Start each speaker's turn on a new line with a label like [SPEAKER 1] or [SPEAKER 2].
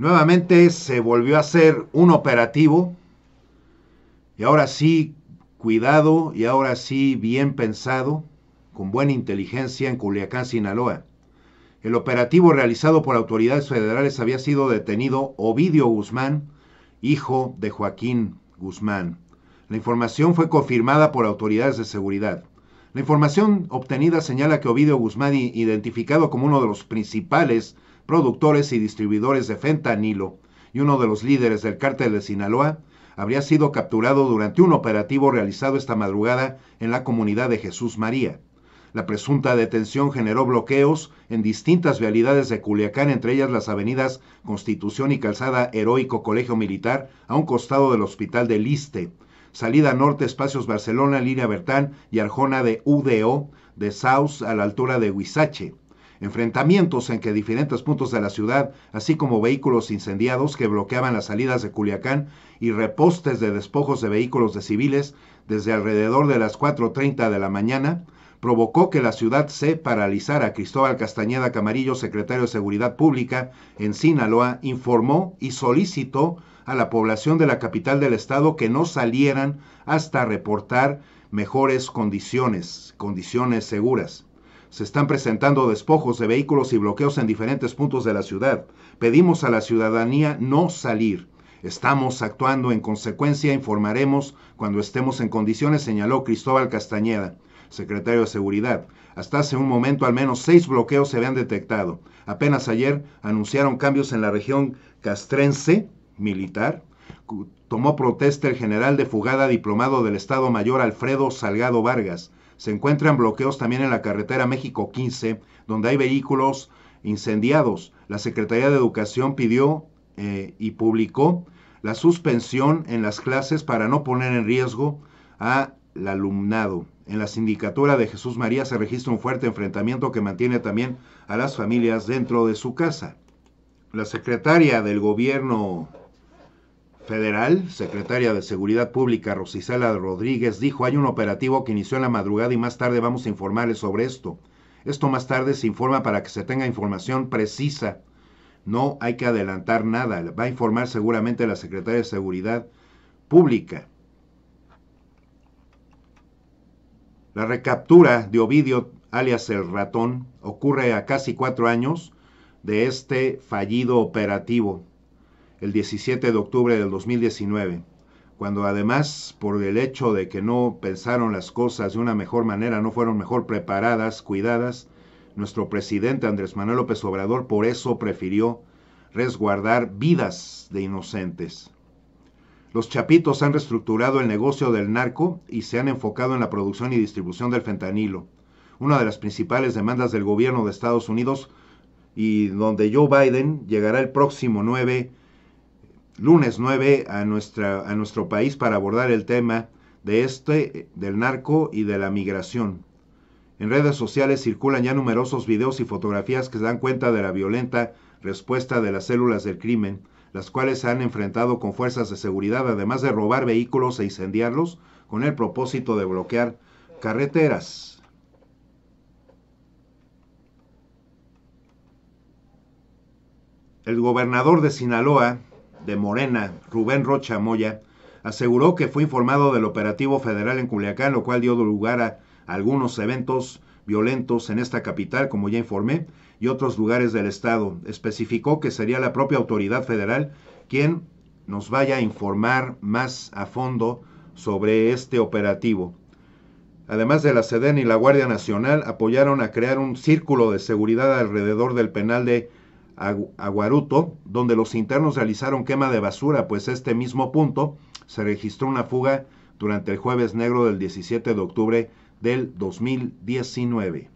[SPEAKER 1] Nuevamente se volvió a hacer un operativo y ahora sí cuidado y ahora sí bien pensado, con buena inteligencia en Culiacán, Sinaloa. El operativo realizado por autoridades federales había sido detenido Ovidio Guzmán, hijo de Joaquín Guzmán. La información fue confirmada por autoridades de seguridad. La información obtenida señala que Ovidio Guzmán, identificado como uno de los principales productores y distribuidores de fentanilo y uno de los líderes del cártel de Sinaloa, habría sido capturado durante un operativo realizado esta madrugada en la comunidad de Jesús María. La presunta detención generó bloqueos en distintas vialidades de Culiacán, entre ellas las avenidas Constitución y Calzada Heroico Colegio Militar, a un costado del Hospital de Liste, salida norte Espacios Barcelona, Línea Bertán y Arjona de UDO, de Saus a la altura de Huizache, enfrentamientos en que diferentes puntos de la ciudad, así como vehículos incendiados que bloqueaban las salidas de Culiacán y repostes de despojos de vehículos de civiles desde alrededor de las 4.30 de la mañana, provocó que la ciudad se paralizara. Cristóbal Castañeda Camarillo, secretario de Seguridad Pública en Sinaloa, informó y solicitó a la población de la capital del estado que no salieran hasta reportar mejores condiciones, condiciones seguras. Se están presentando despojos de vehículos y bloqueos en diferentes puntos de la ciudad. Pedimos a la ciudadanía no salir. Estamos actuando en consecuencia, informaremos cuando estemos en condiciones, señaló Cristóbal Castañeda, secretario de Seguridad. Hasta hace un momento al menos seis bloqueos se habían detectado. Apenas ayer anunciaron cambios en la región castrense militar. Tomó protesta el general de fugada diplomado del Estado Mayor Alfredo Salgado Vargas. Se encuentran bloqueos también en la carretera México 15, donde hay vehículos incendiados. La Secretaría de Educación pidió eh, y publicó la suspensión en las clases para no poner en riesgo al alumnado. En la sindicatura de Jesús María se registra un fuerte enfrentamiento que mantiene también a las familias dentro de su casa. La secretaria del gobierno federal, secretaria de Seguridad Pública Rosicela Rodríguez, dijo hay un operativo que inició en la madrugada y más tarde vamos a informarles sobre esto. Esto más tarde se informa para que se tenga información precisa. No hay que adelantar nada. Va a informar seguramente la secretaria de Seguridad Pública. La recaptura de Ovidio, alias el ratón, ocurre a casi cuatro años de este fallido operativo el 17 de octubre del 2019, cuando además por el hecho de que no pensaron las cosas de una mejor manera, no fueron mejor preparadas, cuidadas, nuestro presidente Andrés Manuel López Obrador por eso prefirió resguardar vidas de inocentes. Los chapitos han reestructurado el negocio del narco y se han enfocado en la producción y distribución del fentanilo, una de las principales demandas del gobierno de Estados Unidos y donde Joe Biden llegará el próximo 9 lunes 9 a, nuestra, a nuestro país para abordar el tema de este, del narco y de la migración. En redes sociales circulan ya numerosos videos y fotografías que dan cuenta de la violenta respuesta de las células del crimen, las cuales se han enfrentado con fuerzas de seguridad, además de robar vehículos e incendiarlos, con el propósito de bloquear carreteras. El gobernador de Sinaloa, de Morena, Rubén Rocha Moya, aseguró que fue informado del operativo federal en Culiacán, lo cual dio lugar a algunos eventos violentos en esta capital, como ya informé, y otros lugares del estado. Especificó que sería la propia autoridad federal quien nos vaya a informar más a fondo sobre este operativo. Además de la SEDEN y la Guardia Nacional, apoyaron a crear un círculo de seguridad alrededor del penal de a Guaruto, donde los internos realizaron quema de basura, pues este mismo punto se registró una fuga durante el jueves negro del 17 de octubre del 2019.